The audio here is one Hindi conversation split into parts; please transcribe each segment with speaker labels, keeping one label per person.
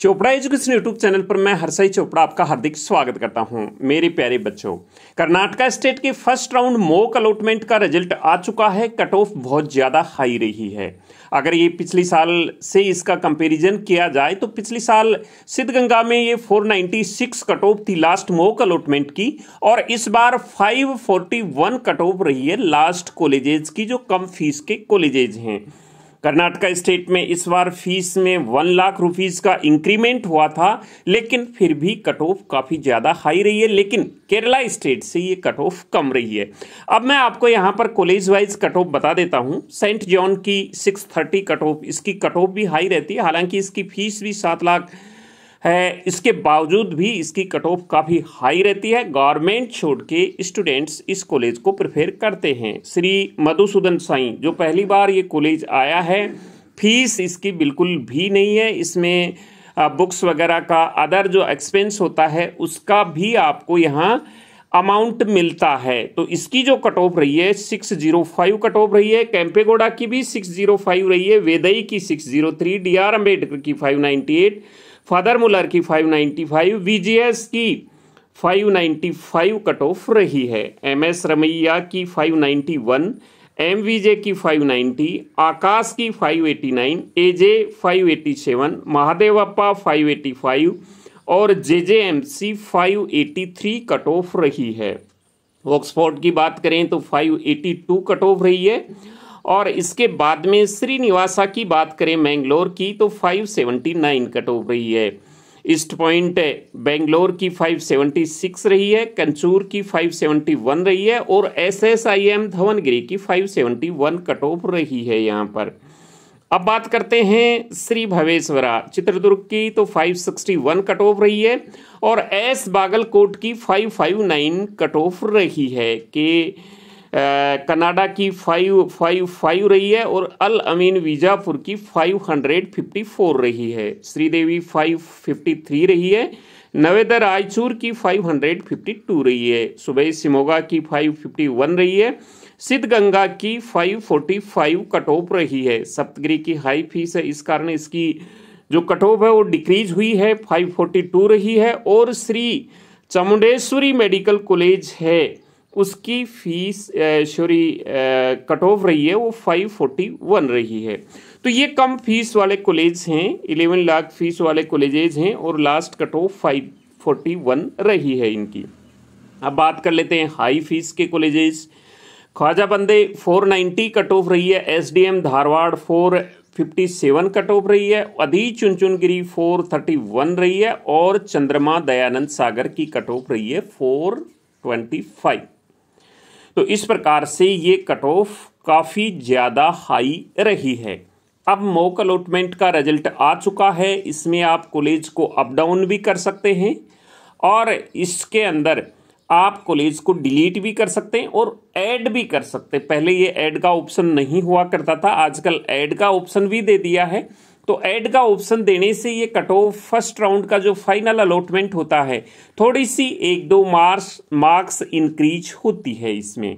Speaker 1: चोपड़ा एजुकेशन यूट्यूब चैनल पर मैं हरसाई चोपड़ा आपका हार्दिक स्वागत करता हूं मेरे प्यारे बच्चों कर्नाटका स्टेट के फर्स्ट राउंड मोक अलॉटमेंट का रिजल्ट आ चुका है कट ऑफ बहुत ज़्यादा हाई रही है अगर ये पिछले साल से इसका कंपैरिजन किया जाए तो पिछले साल सिद्धगंगा में ये 496 कट ऑफ थी लास्ट मोक अलॉटमेंट की और इस बार 541 कट ऑफ रही है लास्ट कॉलेजेज की जो कम फीस के कॉलेजेज हैं कर्नाटका स्टेट में इस बार फीस में वन लाख रुपीज का इंक्रीमेंट हुआ था लेकिन फिर भी कट ऑफ काफ़ी ज़्यादा हाई रही है लेकिन केरला स्टेट से ये कट ऑफ कम रही है अब मैं आपको यहाँ पर कॉलेज वाइज कट ऑफ बता देता हूँ सेंट जॉन की सिक्स थर्टी कट ऑफ इसकी कट ऑफ भी हाई रहती है हालांकि इसकी फीस भी सात लाख है इसके बावजूद भी इसकी कट ऑफ काफ़ी हाई रहती है गवर्नमेंट छोड़ के स्टूडेंट्स इस कॉलेज को प्रिफेयर करते हैं श्री मधुसूदन साई जो पहली बार ये कॉलेज आया है फीस इसकी बिल्कुल भी नहीं है इसमें बुक्स वगैरह का अदर जो एक्सपेंस होता है उसका भी आपको यहाँ अमाउंट मिलता है तो इसकी जो कट ऑफ रही है six zero five cut off रही है कैंपेगोडा की भी सिक्स जीरो फाइव रही है वेदई की six zero three D R Ambedkar की five ninety eight Father Muller की 595 वीजीएस की 595 कट ऑफ रही है एम एस रमैया की 591 एमवीजे की 590 आकाश की 589 एजे 587 महादेवप्पा फाइव और जेजेएमसी 583 कट ऑफ रही है ऑक्सफोर्ड की बात करें तो 582 कट ऑफ रही है और इसके बाद में श्रीनिवासा की बात करें मैंगलोर की तो 579 कट ऑफ रही है ईस्ट पॉइंट बेंगलोर की 576 रही है कंचूर की 571 रही है और S S I M Davangere की 571 कट ऑफ रही है यहाँ पर अब बात करते हैं श्री भवेश्वरा चित्रदुर्ग की तो 561 कट ऑफ रही है और एस बागलकोट की 559 कट ऑफ रही है के कनाडा की फाइव फाइव फाइव रही है और अल अमीन वीजापुर की फाइव हंड्रेड फिफ्टी फोर रही है श्रीदेवी फाइव फिफ्टी थ्री रही है नवेदा रायचूर की फाइव हंड्रेड फिफ्टी टू रही है सुबह सिमोगा की फाइव फिफ्टी वन रही है सिद्धगंगा की five forty five cut off रही है सप्तगिरी की हाई फीस है इस कारण इसकी जो कट ऑफ है वो डिक्रीज हुई है फाइव फोर्टी टू रही है और श्री चामुंडेश्वरी मेडिकल कॉलेज है उसकी फीस सॉरी कट ऑफ रही है वो फाइव फोर्टी वन रही है तो ये कम फीस वाले कॉलेज हैं इलेवन लाख फीस वाले कॉलेजेज हैं और last cut off five forty one रही है इनकी अब बात कर लेते हैं हाई फीस के colleges Khwaja Bande four ninety cut off रही है S D M Dharwad four fifty seven cut off रही है अधी चुन चुनगिरी वन रही है और चंद्रमा दयानंद सागर की कट ऑफ रही है फोर ट्वेंटी फाइव तो इस प्रकार से ये कट ऑफ काफ़ी ज़्यादा हाई रही है अब मॉक अलॉटमेंट का रिजल्ट आ चुका है इसमें आप कॉलेज को अप डाउन भी कर सकते हैं और इसके अंदर आप कॉलेज को डिलीट भी कर सकते हैं और ऐड भी कर सकते हैं पहले ये ऐड का ऑप्शन नहीं हुआ करता था आजकल ऐड का ऑप्शन भी दे दिया है तो ऐड का ऑप्शन देने से ये कट ऑफ फर्स्ट राउंड का जो फाइनल अलॉटमेंट होता है थोड़ी सी एक दो मार्क्स मार्क्स इंक्रीज होती है इसमें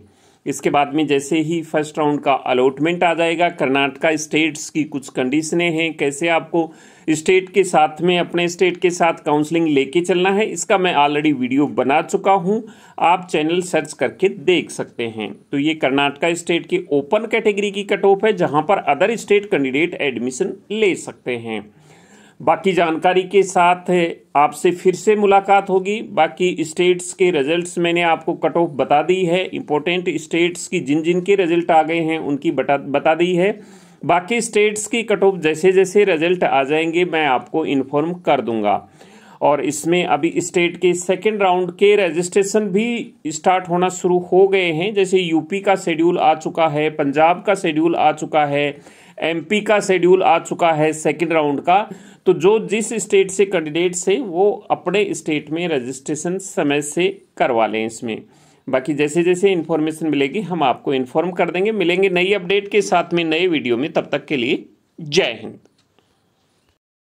Speaker 1: इसके बाद में जैसे ही फर्स्ट राउंड का अलॉटमेंट आ जाएगा कर्नाटका स्टेट्स की कुछ कंडीशनें हैं कैसे आपको स्टेट के साथ में अपने स्टेट के साथ काउंसलिंग लेके चलना है इसका मैं ऑलरेडी वीडियो बना चुका हूँ आप चैनल सर्च करके देख सकते हैं तो ये कर्नाटका स्टेट की ओपन कैटेगरी की कट ऑफ है जहाँ पर अदर स्टेट कैंडिडेट एडमिशन ले सकते हैं बाकी जानकारी के साथ आपसे फिर से मुलाकात होगी बाकी स्टेट्स के रिजल्ट्स मैंने आपको कट ऑफ बता दी है इम्पोर्टेंट स्टेट्स की जिन जिन के रिजल्ट आ गए हैं उनकी बता बता दी है बाकी स्टेट्स की कट ऑफ जैसे जैसे रिजल्ट आ जाएंगे मैं आपको इन्फॉर्म कर दूंगा और इसमें अभी स्टेट के सेकेंड राउंड के रजिस्ट्रेशन भी स्टार्ट होना शुरू हो गए हैं जैसे यूपी का शेड्यूल आ चुका है पंजाब का शेड्यूल आ चुका है एमपी का शेड्यूल आ चुका है सेकेंड राउंड का तो जो जिस स्टेट से कैंडिडेट है वो अपने स्टेट में रजिस्ट्रेशन समय से करवा लें इसमें बाकी जैसे जैसे इन्फॉर्मेशन मिलेगी हम आपको इन्फॉर्म कर देंगे मिलेंगे नई अपडेट के साथ में नए वीडियो में तब तक के लिए जय हिंद